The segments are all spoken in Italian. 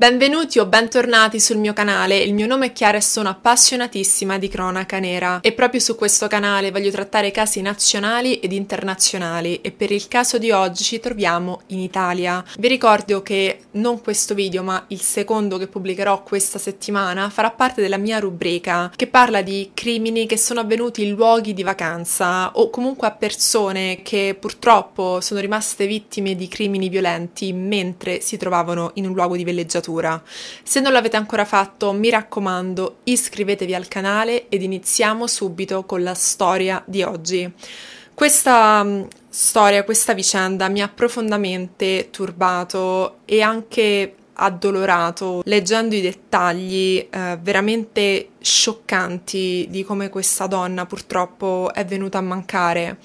Benvenuti o bentornati sul mio canale, il mio nome è Chiara e sono appassionatissima di cronaca nera e proprio su questo canale voglio trattare casi nazionali ed internazionali e per il caso di oggi ci troviamo in Italia. Vi ricordo che non questo video ma il secondo che pubblicherò questa settimana farà parte della mia rubrica che parla di crimini che sono avvenuti in luoghi di vacanza o comunque a persone che purtroppo sono rimaste vittime di crimini violenti mentre si trovavano in un luogo di villeggiatura letteratura. Se non l'avete ancora fatto, mi raccomando, iscrivetevi al canale ed iniziamo subito con la storia di oggi. Questa mm, storia, questa vicenda mi ha profondamente turbato e anche addolorato leggendo i dettagli eh, veramente scioccanti di come questa donna purtroppo è venuta a mancare.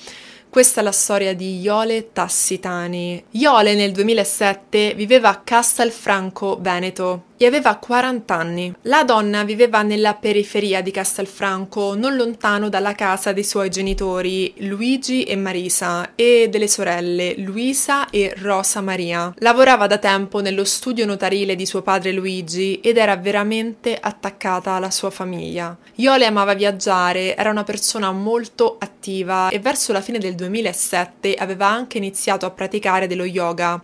Questa è la storia di Iole Tassitani. Iole nel 2007 viveva a Castelfranco, Veneto e aveva 40 anni. La donna viveva nella periferia di Castelfranco, non lontano dalla casa dei suoi genitori Luigi e Marisa e delle sorelle Luisa e Rosa Maria. Lavorava da tempo nello studio notarile di suo padre Luigi ed era veramente attaccata alla sua famiglia. Iole amava viaggiare, era una persona molto attiva e verso la fine del 2007 2007 aveva anche iniziato a praticare dello yoga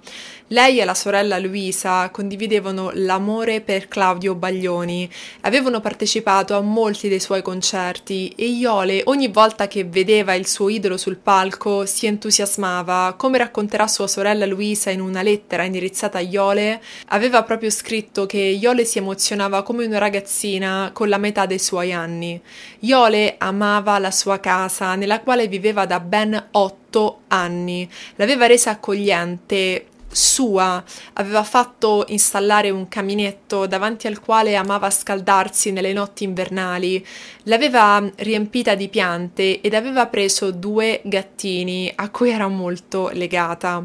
lei e la sorella Luisa condividevano l'amore per Claudio Baglioni, avevano partecipato a molti dei suoi concerti e Iole ogni volta che vedeva il suo idolo sul palco si entusiasmava, come racconterà sua sorella Luisa in una lettera indirizzata a Iole, aveva proprio scritto che Iole si emozionava come una ragazzina con la metà dei suoi anni. Iole amava la sua casa nella quale viveva da ben otto anni, l'aveva resa accogliente, sua, aveva fatto installare un caminetto davanti al quale amava scaldarsi nelle notti invernali, l'aveva riempita di piante ed aveva preso due gattini a cui era molto legata.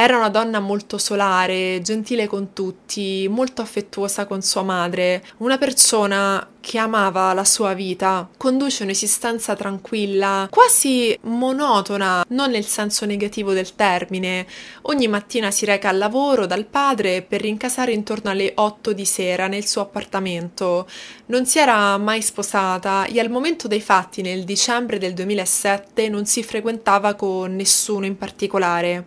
Era una donna molto solare, gentile con tutti, molto affettuosa con sua madre, una persona che amava la sua vita, conduce un'esistenza tranquilla, quasi monotona, non nel senso negativo del termine. Ogni mattina si reca al lavoro dal padre per rincasare intorno alle 8 di sera nel suo appartamento. Non si era mai sposata e al momento dei fatti nel dicembre del 2007 non si frequentava con nessuno in particolare.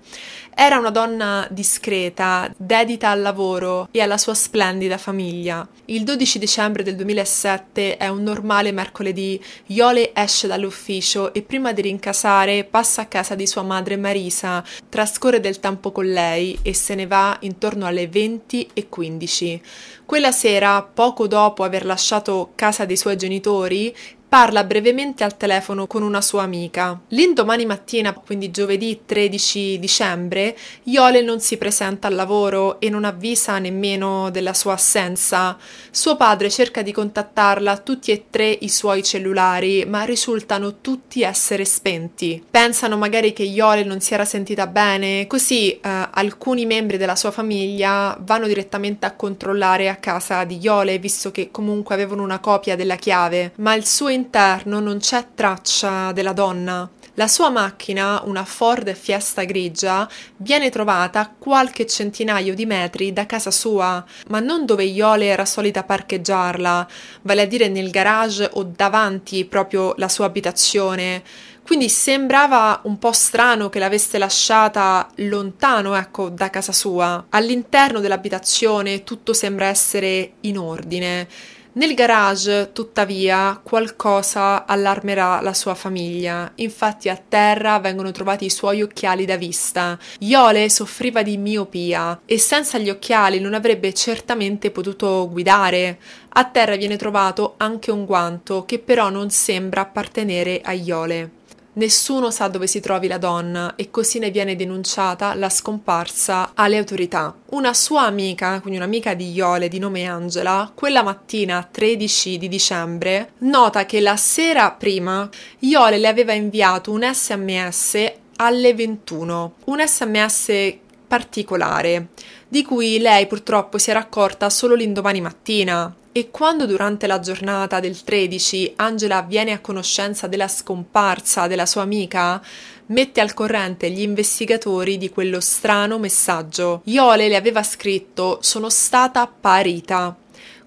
Era una donna discreta, dedita al lavoro e alla sua splendida famiglia. Il 12 dicembre del 2007 è un normale mercoledì, Iole esce dall'ufficio e prima di rincasare passa a casa di sua madre Marisa, trascorre del tempo con lei e se ne va intorno alle 20 e 15. Quella sera, poco dopo aver lasciato casa dei suoi genitori, parla brevemente al telefono con una sua amica. L'indomani mattina, quindi giovedì 13 dicembre, Iole non si presenta al lavoro e non avvisa nemmeno della sua assenza. Suo padre cerca di contattarla tutti e tre i suoi cellulari, ma risultano tutti essere spenti. Pensano magari che Iole non si era sentita bene, così eh, alcuni membri della sua famiglia vanno direttamente a controllare a casa di Iole, visto che comunque avevano una copia della chiave, ma il suo all'interno non c'è traccia della donna. La sua macchina, una Ford Fiesta grigia, viene trovata a qualche centinaio di metri da casa sua, ma non dove Iole era solita parcheggiarla, vale a dire nel garage o davanti proprio la sua abitazione. Quindi sembrava un po' strano che l'avesse lasciata lontano, ecco, da casa sua. All'interno dell'abitazione tutto sembra essere in ordine. Nel garage, tuttavia, qualcosa allarmerà la sua famiglia. Infatti a terra vengono trovati i suoi occhiali da vista. Iole soffriva di miopia e senza gli occhiali non avrebbe certamente potuto guidare. A terra viene trovato anche un guanto che però non sembra appartenere a Iole. Nessuno sa dove si trovi la donna e così ne viene denunciata la scomparsa alle autorità. Una sua amica, quindi un'amica di Iole di nome Angela, quella mattina 13 di dicembre, nota che la sera prima Iole le aveva inviato un sms alle 21, un sms particolare, di cui lei purtroppo si era accorta solo l'indomani mattina. E quando durante la giornata del 13 Angela viene a conoscenza della scomparsa della sua amica, mette al corrente gli investigatori di quello strano messaggio. Iole le aveva scritto sono stata parita.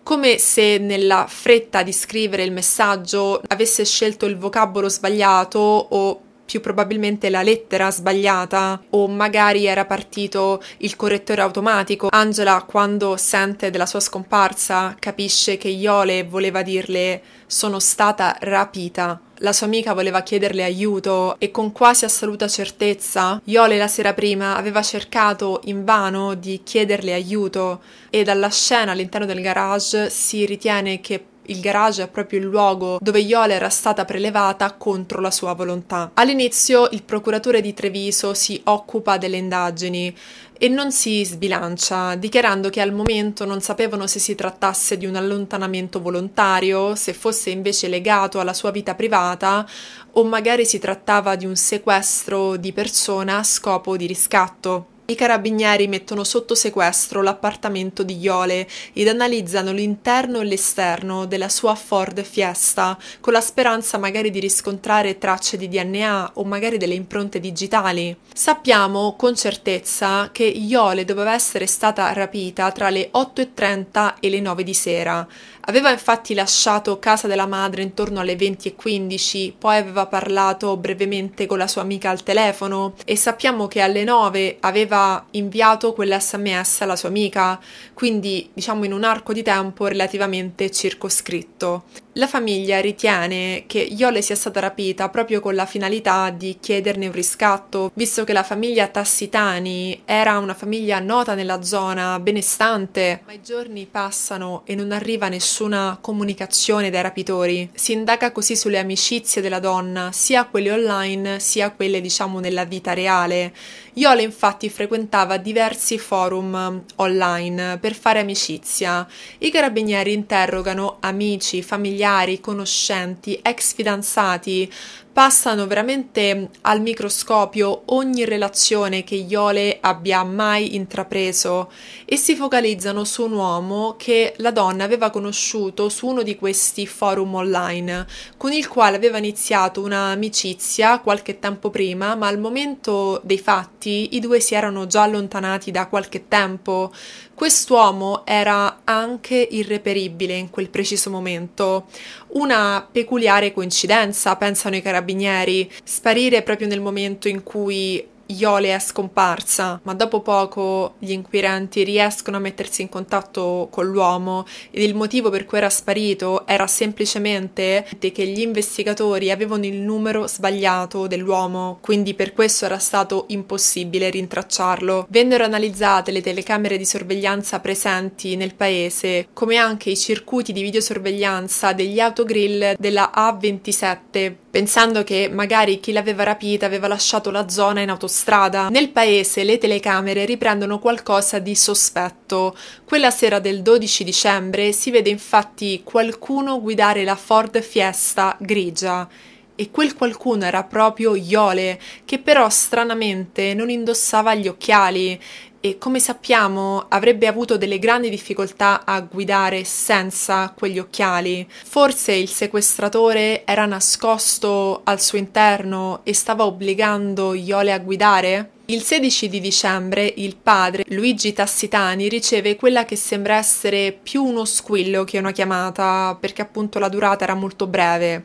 Come se nella fretta di scrivere il messaggio avesse scelto il vocabolo sbagliato o più probabilmente la lettera sbagliata o magari era partito il correttore automatico. Angela, quando sente della sua scomparsa, capisce che Iole voleva dirle sono stata rapita. La sua amica voleva chiederle aiuto e con quasi assoluta certezza Iole la sera prima aveva cercato invano di chiederle aiuto e dalla scena all'interno del garage si ritiene che il garage è proprio il luogo dove Iola era stata prelevata contro la sua volontà. All'inizio il procuratore di Treviso si occupa delle indagini e non si sbilancia, dichiarando che al momento non sapevano se si trattasse di un allontanamento volontario, se fosse invece legato alla sua vita privata o magari si trattava di un sequestro di persona a scopo di riscatto. I carabinieri mettono sotto sequestro l'appartamento di Iole ed analizzano l'interno e l'esterno della sua Ford Fiesta, con la speranza magari di riscontrare tracce di DNA o magari delle impronte digitali. Sappiamo con certezza che Iole doveva essere stata rapita tra le 8.30 e le 9 di sera. Aveva infatti lasciato casa della madre intorno alle 20.15, poi aveva parlato brevemente con la sua amica al telefono e sappiamo che alle 9 aveva inviato quell'SMS alla sua amica, quindi diciamo in un arco di tempo relativamente circoscritto. La famiglia ritiene che Yole sia stata rapita proprio con la finalità di chiederne un riscatto, visto che la famiglia Tassitani era una famiglia nota nella zona, benestante, ma i giorni passano e non arriva nessuna comunicazione dai rapitori. Si indaga così sulle amicizie della donna, sia quelle online sia quelle diciamo nella vita reale. Yole infatti frequentava diversi forum online per fare amicizia. I carabinieri interrogano amici, familiari, familiari, conoscenti, ex fidanzati, passano veramente al microscopio ogni relazione che Iole abbia mai intrapreso e si focalizzano su un uomo che la donna aveva conosciuto su uno di questi forum online, con il quale aveva iniziato un'amicizia qualche tempo prima, ma al momento dei fatti i due si erano già allontanati da qualche tempo. Quest'uomo era anche irreperibile in quel preciso momento. Una peculiare coincidenza, pensano i carabinieri, sparire proprio nel momento in cui Iole è scomparsa, ma dopo poco gli inquirenti riescono a mettersi in contatto con l'uomo ed il motivo per cui era sparito era semplicemente che gli investigatori avevano il numero sbagliato dell'uomo, quindi per questo era stato impossibile rintracciarlo. Vennero analizzate le telecamere di sorveglianza presenti nel paese, come anche i circuiti di videosorveglianza degli autogrill della A27, pensando che magari chi l'aveva rapita aveva lasciato la zona in autostrada strada. Nel paese le telecamere riprendono qualcosa di sospetto. Quella sera del 12 dicembre si vede infatti qualcuno guidare la Ford Fiesta grigia e quel qualcuno era proprio Iole, che però stranamente non indossava gli occhiali e come sappiamo avrebbe avuto delle grandi difficoltà a guidare senza quegli occhiali. Forse il sequestratore era nascosto al suo interno e stava obbligando Iole a guidare? Il 16 di dicembre il padre, Luigi Tassitani, riceve quella che sembra essere più uno squillo che una chiamata, perché appunto la durata era molto breve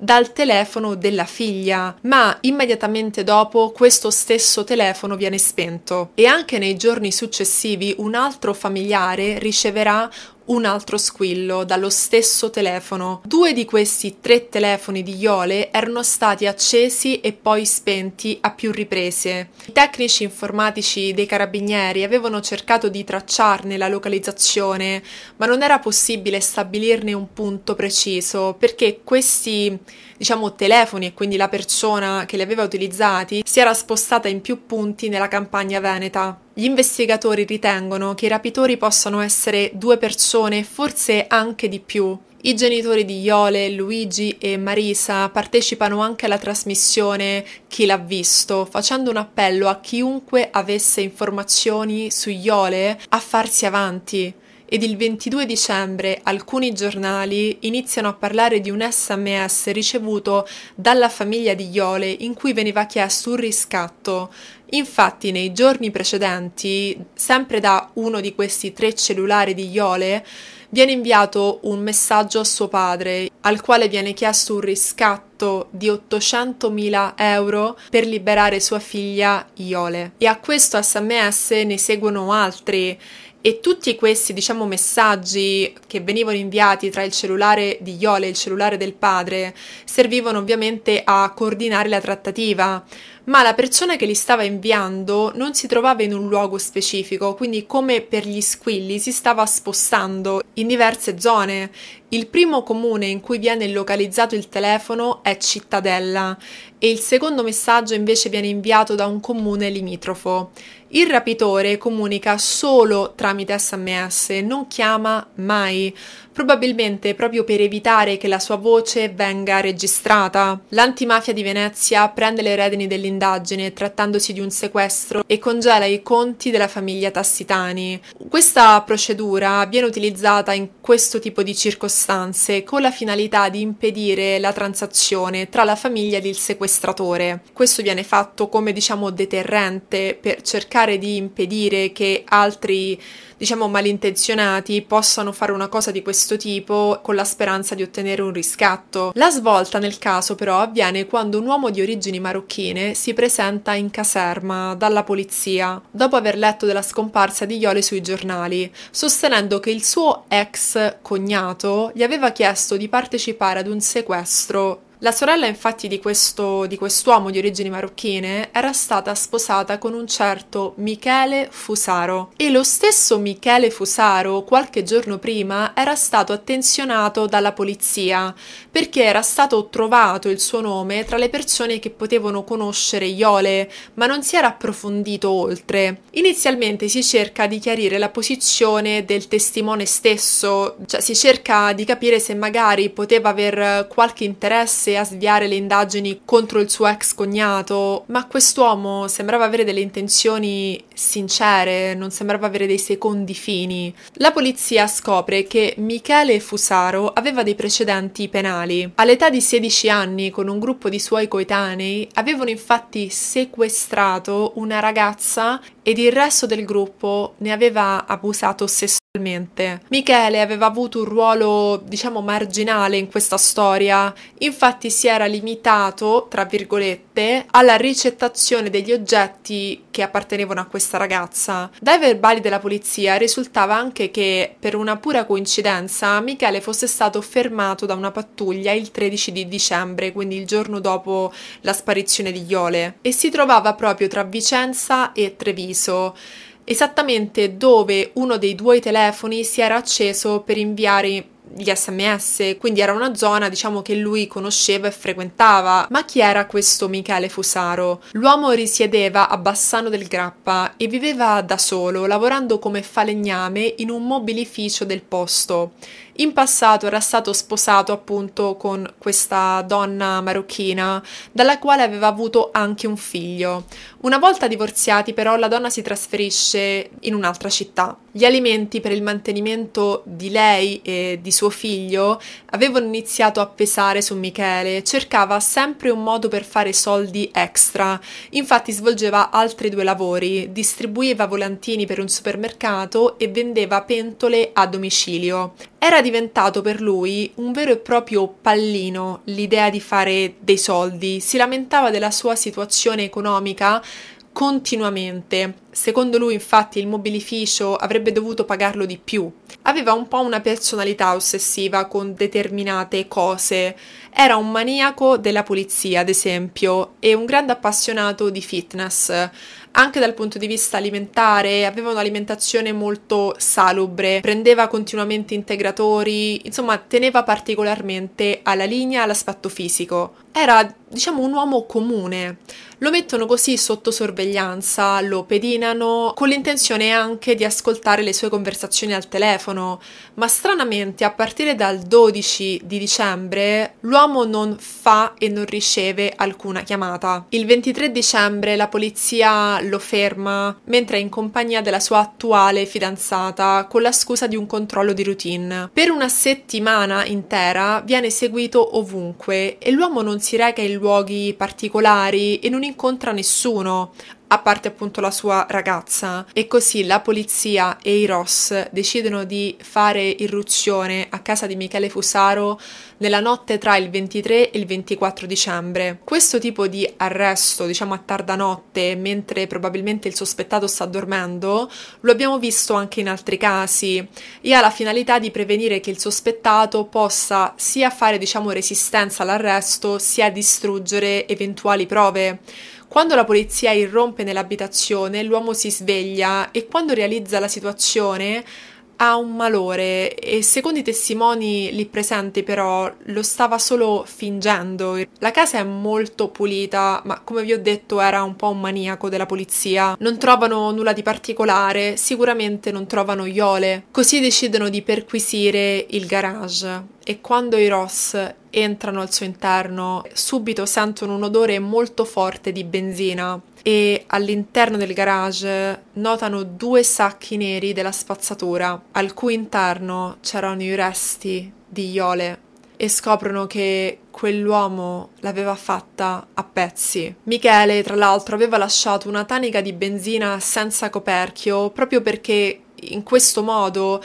dal telefono della figlia, ma immediatamente dopo questo stesso telefono viene spento e anche nei giorni successivi un altro familiare riceverà un altro squillo dallo stesso telefono. Due di questi tre telefoni di Iole erano stati accesi e poi spenti a più riprese. I tecnici informatici dei carabinieri avevano cercato di tracciarne la localizzazione, ma non era possibile stabilirne un punto preciso perché questi diciamo telefoni e quindi la persona che li aveva utilizzati si era spostata in più punti nella campagna veneta. Gli investigatori ritengono che i rapitori possano essere due persone, forse anche di più. I genitori di Iole, Luigi e Marisa partecipano anche alla trasmissione Chi l'ha visto, facendo un appello a chiunque avesse informazioni su Iole a farsi avanti ed il 22 dicembre alcuni giornali iniziano a parlare di un sms ricevuto dalla famiglia di Iole in cui veniva chiesto un riscatto. Infatti nei giorni precedenti, sempre da uno di questi tre cellulari di Iole, viene inviato un messaggio a suo padre al quale viene chiesto un riscatto di 800.000 euro per liberare sua figlia Iole. E a questo sms ne seguono altri e tutti questi, diciamo, messaggi che venivano inviati tra il cellulare di Iole e il cellulare del padre servivano ovviamente a coordinare la trattativa, ma la persona che li stava inviando non si trovava in un luogo specifico, quindi come per gli squilli si stava spostando in diverse zone. Il primo comune in cui viene localizzato il telefono è Cittadella e il secondo messaggio invece viene inviato da un comune limitrofo. Il rapitore comunica solo tramite sms, non chiama mai, probabilmente proprio per evitare che la sua voce venga registrata. L'antimafia di Venezia prende le redini dell'indagine indagine trattandosi di un sequestro e congela i conti della famiglia Tassitani. Questa procedura viene utilizzata in questo tipo di circostanze con la finalità di impedire la transazione tra la famiglia ed il sequestratore. Questo viene fatto come diciamo deterrente per cercare di impedire che altri diciamo, malintenzionati possano fare una cosa di questo tipo con la speranza di ottenere un riscatto. La svolta nel caso però avviene quando un uomo di origini marocchine si presenta in caserma dalla polizia, dopo aver letto della scomparsa di Iole sui giornali, sostenendo che il suo ex cognato gli aveva chiesto di partecipare ad un sequestro la sorella infatti di, questo, di quest'uomo di origini marocchine era stata sposata con un certo Michele Fusaro e lo stesso Michele Fusaro qualche giorno prima era stato attenzionato dalla polizia perché era stato trovato il suo nome tra le persone che potevano conoscere Iole ma non si era approfondito oltre. Inizialmente si cerca di chiarire la posizione del testimone stesso, cioè si cerca di capire se magari poteva aver qualche interesse fosse a sviare le indagini contro il suo ex cognato, ma quest'uomo sembrava avere delle intenzioni sincere, non sembrava avere dei secondi fini. La polizia scopre che Michele Fusaro aveva dei precedenti penali. All'età di 16 anni, con un gruppo di suoi coetanei, avevano infatti sequestrato una ragazza ed il resto del gruppo ne aveva abusato sessualmente Michele aveva avuto un ruolo, diciamo, marginale in questa storia, infatti si era limitato, tra virgolette, alla ricettazione degli oggetti che appartenevano a questa ragazza. Dai verbali della polizia risultava anche che, per una pura coincidenza, Michele fosse stato fermato da una pattuglia il 13 di dicembre, quindi il giorno dopo la sparizione di Iole, e si trovava proprio tra Vicenza e Treviso esattamente dove uno dei due telefoni si era acceso per inviare gli sms, quindi era una zona diciamo che lui conosceva e frequentava. Ma chi era questo Michele Fusaro? L'uomo risiedeva a Bassano del Grappa e viveva da solo, lavorando come falegname in un mobilificio del posto. In passato era stato sposato appunto con questa donna marocchina, dalla quale aveva avuto anche un figlio. Una volta divorziati però la donna si trasferisce in un'altra città. Gli alimenti per il mantenimento di lei e di suo figlio avevano iniziato a pesare su Michele, cercava sempre un modo per fare soldi extra, infatti svolgeva altri due lavori, distribuiva volantini per un supermercato e vendeva pentole a domicilio. Era di diventato per lui un vero e proprio pallino l'idea di fare dei soldi, si lamentava della sua situazione economica continuamente. Secondo lui, infatti, il mobilificio avrebbe dovuto pagarlo di più. Aveva un po' una personalità ossessiva con determinate cose. Era un maniaco della pulizia, ad esempio, e un grande appassionato di fitness anche dal punto di vista alimentare, aveva un'alimentazione molto salubre, prendeva continuamente integratori, insomma teneva particolarmente alla linea all'aspetto fisico era diciamo un uomo comune. Lo mettono così sotto sorveglianza, lo pedinano, con l'intenzione anche di ascoltare le sue conversazioni al telefono, ma stranamente a partire dal 12 di dicembre l'uomo non fa e non riceve alcuna chiamata. Il 23 dicembre la polizia lo ferma mentre è in compagnia della sua attuale fidanzata con la scusa di un controllo di routine. Per una settimana intera viene seguito ovunque e l'uomo non si reca in luoghi particolari e non incontra nessuno, a parte appunto la sua ragazza. E così la polizia e i Ross decidono di fare irruzione a casa di Michele Fusaro nella notte tra il 23 e il 24 dicembre. Questo tipo di arresto, diciamo a tarda notte, mentre probabilmente il sospettato sta dormendo, lo abbiamo visto anche in altri casi e ha la finalità di prevenire che il sospettato possa sia fare diciamo resistenza all'arresto sia distruggere eventuali prove. Quando la polizia irrompe nell'abitazione, l'uomo si sveglia e quando realizza la situazione ha un malore e secondo i testimoni lì presenti però lo stava solo fingendo. La casa è molto pulita, ma come vi ho detto era un po' un maniaco della polizia. Non trovano nulla di particolare, sicuramente non trovano iole. Così decidono di perquisire il garage e quando i Ross entrano al suo interno subito sentono un odore molto forte di benzina e all'interno del garage notano due sacchi neri della spazzatura, al cui interno c'erano i resti di Iole e scoprono che quell'uomo l'aveva fatta a pezzi. Michele, tra l'altro, aveva lasciato una tanica di benzina senza coperchio proprio perché in questo modo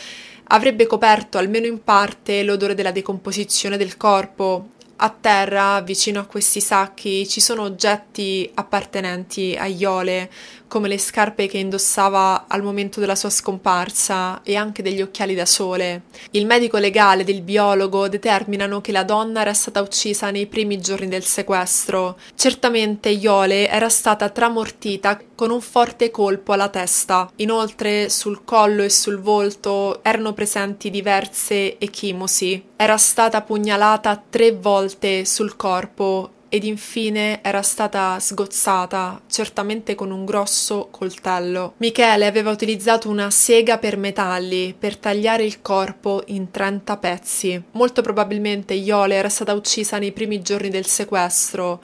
avrebbe coperto almeno in parte l'odore della decomposizione del corpo a terra, vicino a questi sacchi, ci sono oggetti appartenenti a Iole, come le scarpe che indossava al momento della sua scomparsa e anche degli occhiali da sole. Il medico legale ed il biologo determinano che la donna era stata uccisa nei primi giorni del sequestro. Certamente Iole era stata tramortita con un forte colpo alla testa. Inoltre sul collo e sul volto erano presenti diverse echimosi. Era stata pugnalata tre volte sul corpo ed infine era stata sgozzata, certamente con un grosso coltello. Michele aveva utilizzato una sega per metalli per tagliare il corpo in 30 pezzi. Molto probabilmente Iole era stata uccisa nei primi giorni del sequestro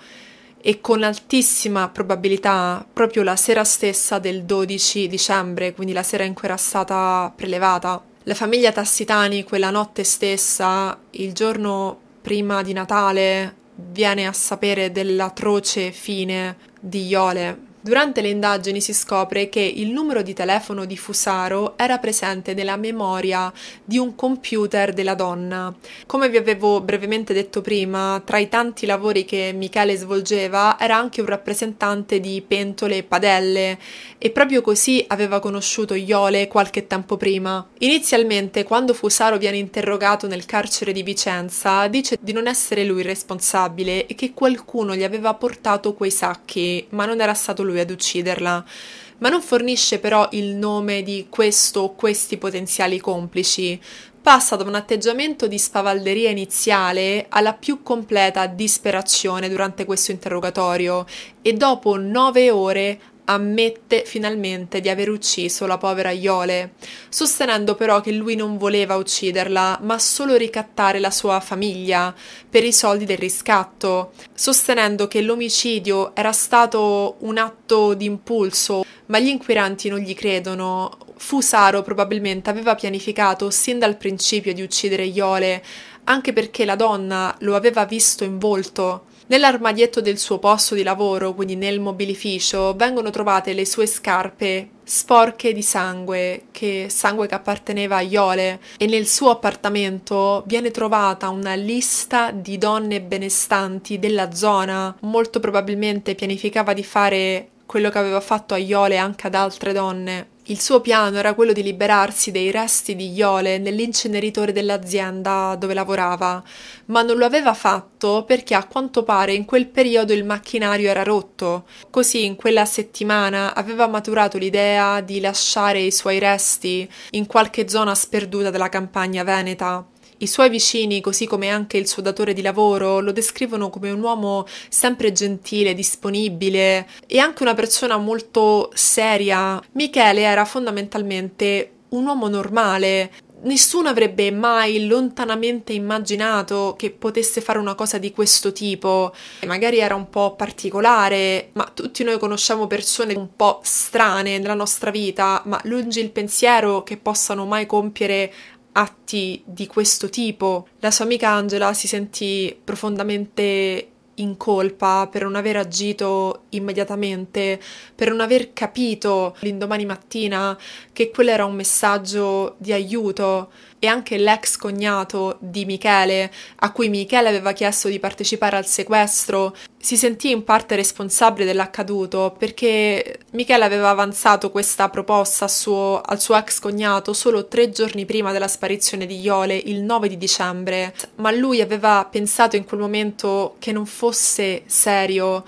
e con altissima probabilità proprio la sera stessa del 12 dicembre, quindi la sera in cui era stata prelevata. La famiglia Tassitani quella notte stessa, il giorno prima di Natale, viene a sapere dell'atroce fine di Iole, Durante le indagini si scopre che il numero di telefono di Fusaro era presente nella memoria di un computer della donna. Come vi avevo brevemente detto prima, tra i tanti lavori che Michele svolgeva era anche un rappresentante di pentole e padelle e proprio così aveva conosciuto Iole qualche tempo prima. Inizialmente, quando Fusaro viene interrogato nel carcere di Vicenza, dice di non essere lui il responsabile e che qualcuno gli aveva portato quei sacchi, ma non era stato lui lui ad ucciderla, ma non fornisce però il nome di questo o questi potenziali complici. Passa da un atteggiamento di spavalderia iniziale alla più completa disperazione durante questo interrogatorio e dopo nove ore ammette finalmente di aver ucciso la povera Iole, sostenendo però che lui non voleva ucciderla, ma solo ricattare la sua famiglia per i soldi del riscatto, sostenendo che l'omicidio era stato un atto d'impulso, ma gli inquiranti non gli credono. Fusaro probabilmente aveva pianificato sin dal principio di uccidere Iole, anche perché la donna lo aveva visto in volto. Nell'armadietto del suo posto di lavoro, quindi nel mobilificio, vengono trovate le sue scarpe sporche di sangue, che sangue che apparteneva a Iole, e nel suo appartamento viene trovata una lista di donne benestanti della zona. Molto probabilmente pianificava di fare quello che aveva fatto a Iole anche ad altre donne. Il suo piano era quello di liberarsi dei resti di Iole nell'inceneritore dell'azienda dove lavorava, ma non lo aveva fatto perché a quanto pare in quel periodo il macchinario era rotto. Così in quella settimana aveva maturato l'idea di lasciare i suoi resti in qualche zona sperduta della campagna veneta. I suoi vicini, così come anche il suo datore di lavoro, lo descrivono come un uomo sempre gentile, disponibile e anche una persona molto seria. Michele era fondamentalmente un uomo normale, nessuno avrebbe mai lontanamente immaginato che potesse fare una cosa di questo tipo. Magari era un po' particolare, ma tutti noi conosciamo persone un po' strane nella nostra vita, ma lungi il pensiero che possano mai compiere atti di questo tipo. La sua amica Angela si sentì profondamente in colpa per non aver agito immediatamente, per non aver capito l'indomani mattina che quello era un messaggio di aiuto e anche l'ex cognato di Michele, a cui Michele aveva chiesto di partecipare al sequestro, si sentì in parte responsabile dell'accaduto perché Michele aveva avanzato questa proposta suo, al suo ex cognato solo tre giorni prima della sparizione di Iole, il 9 di dicembre, ma lui aveva pensato in quel momento che non fosse fosse serio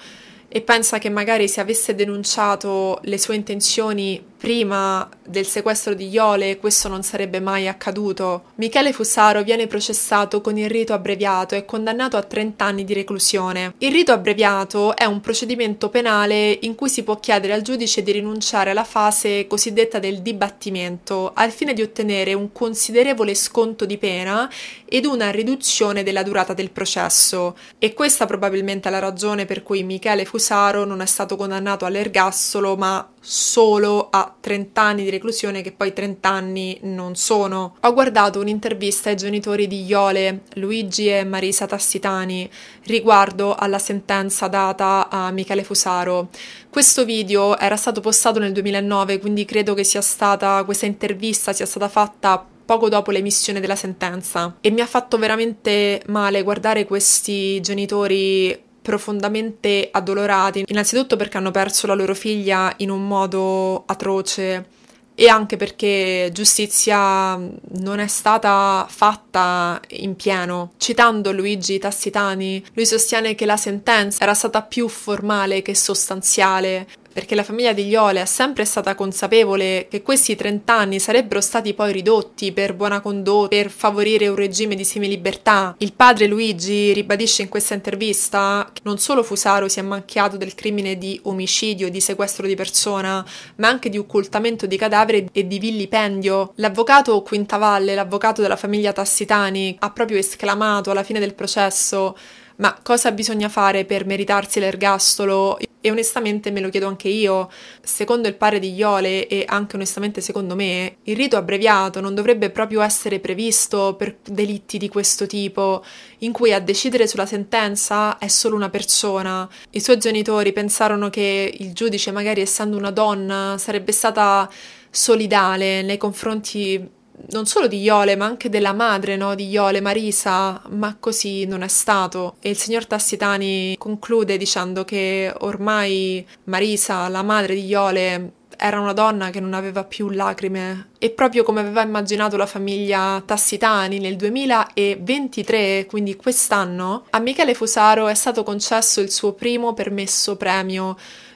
e pensa che magari se avesse denunciato le sue intenzioni prima del sequestro di Iole questo non sarebbe mai accaduto. Michele Fusaro viene processato con il rito abbreviato e condannato a 30 anni di reclusione. Il rito abbreviato è un procedimento penale in cui si può chiedere al giudice di rinunciare alla fase cosiddetta del dibattimento al fine di ottenere un considerevole sconto di pena ed una riduzione della durata del processo. E questa probabilmente è la ragione per cui Michele Fusaro non è stato condannato all'ergastolo ma solo a 30 anni di reclusione, che poi 30 anni non sono. Ho guardato un'intervista ai genitori di Iole, Luigi e Marisa Tassitani, riguardo alla sentenza data a Michele Fusaro. Questo video era stato postato nel 2009, quindi credo che sia stata, questa intervista sia stata fatta poco dopo l'emissione della sentenza e mi ha fatto veramente male guardare questi genitori profondamente addolorati, innanzitutto perché hanno perso la loro figlia in un modo atroce e anche perché giustizia non è stata fatta in pieno. Citando Luigi Tassitani, lui sostiene che la sentenza era stata più formale che sostanziale, perché la famiglia degli Ole è sempre stata consapevole che questi 30 anni sarebbero stati poi ridotti per buona condotta, per favorire un regime di semilibertà. Il padre Luigi ribadisce in questa intervista che non solo Fusaro si è manchiato del crimine di omicidio, di sequestro di persona, ma anche di occultamento di cadavere e di vilipendio. L'avvocato Quintavalle, l'avvocato della famiglia Tassitani, ha proprio esclamato alla fine del processo ma cosa bisogna fare per meritarsi l'ergastolo? E onestamente me lo chiedo anche io, secondo il padre di Iole e anche onestamente secondo me, il rito abbreviato non dovrebbe proprio essere previsto per delitti di questo tipo, in cui a decidere sulla sentenza è solo una persona. I suoi genitori pensarono che il giudice, magari essendo una donna, sarebbe stata solidale nei confronti non solo di Iole, ma anche della madre no, di Iole, Marisa, ma così non è stato. E il signor Tassitani conclude dicendo che ormai Marisa, la madre di Iole, era una donna che non aveva più lacrime e proprio come aveva immaginato la famiglia Tassitani nel 2023, quindi quest'anno, a Michele Fusaro è stato concesso il suo primo permesso premio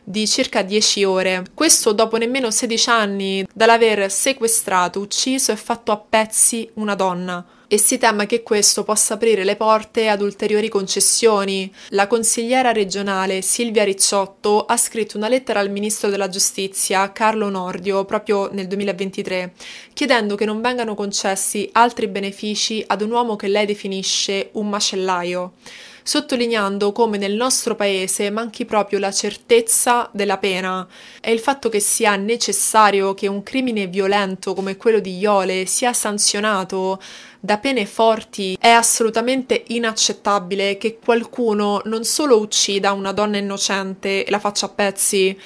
di circa 10 ore. Questo dopo nemmeno 16 anni dall'aver sequestrato, ucciso e fatto a pezzi una donna e si teme che questo possa aprire le porte ad ulteriori concessioni. La consigliera regionale Silvia Ricciotto ha scritto una lettera al ministro della giustizia Carlo Nordio proprio nel 2023 chiedendo che non vengano concessi altri benefici ad un uomo che lei definisce un macellaio sottolineando come nel nostro paese manchi proprio la certezza della pena e il fatto che sia necessario che un crimine violento come quello di Iole sia sanzionato da pene forti è assolutamente inaccettabile che qualcuno non solo uccida una donna innocente e la faccia a pezzi,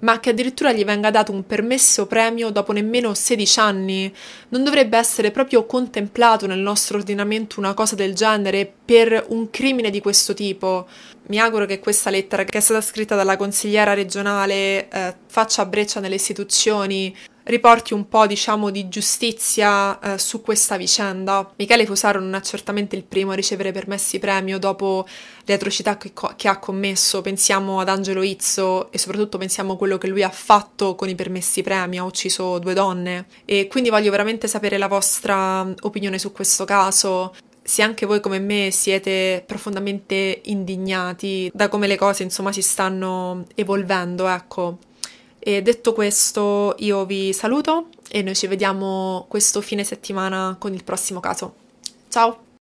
ma che addirittura gli venga dato un permesso premio dopo nemmeno 16 anni. Non dovrebbe essere proprio contemplato nel nostro ordinamento una cosa del genere per un crimine di questo tipo. Mi auguro che questa lettera, che è stata scritta dalla consigliera regionale, eh, faccia breccia nelle istituzioni, riporti un po', diciamo, di giustizia eh, su questa vicenda. Michele Fusaro non è certamente il primo a ricevere permessi premio dopo le atrocità che, co- che ha commesso. Pensiamo ad Angelo Izzo e soprattutto pensiamo a quello che lui ha fatto con i permessi premio, ha ucciso due donne. E quindi voglio veramente sapere la vostra mm, opinione su questo caso se anche voi come me siete profondamente indignati da come le cose insomma si stanno evolvendo, ecco. E detto questo, io vi saluto e noi ci vediamo questo fine settimana con il prossimo caso. Ciao!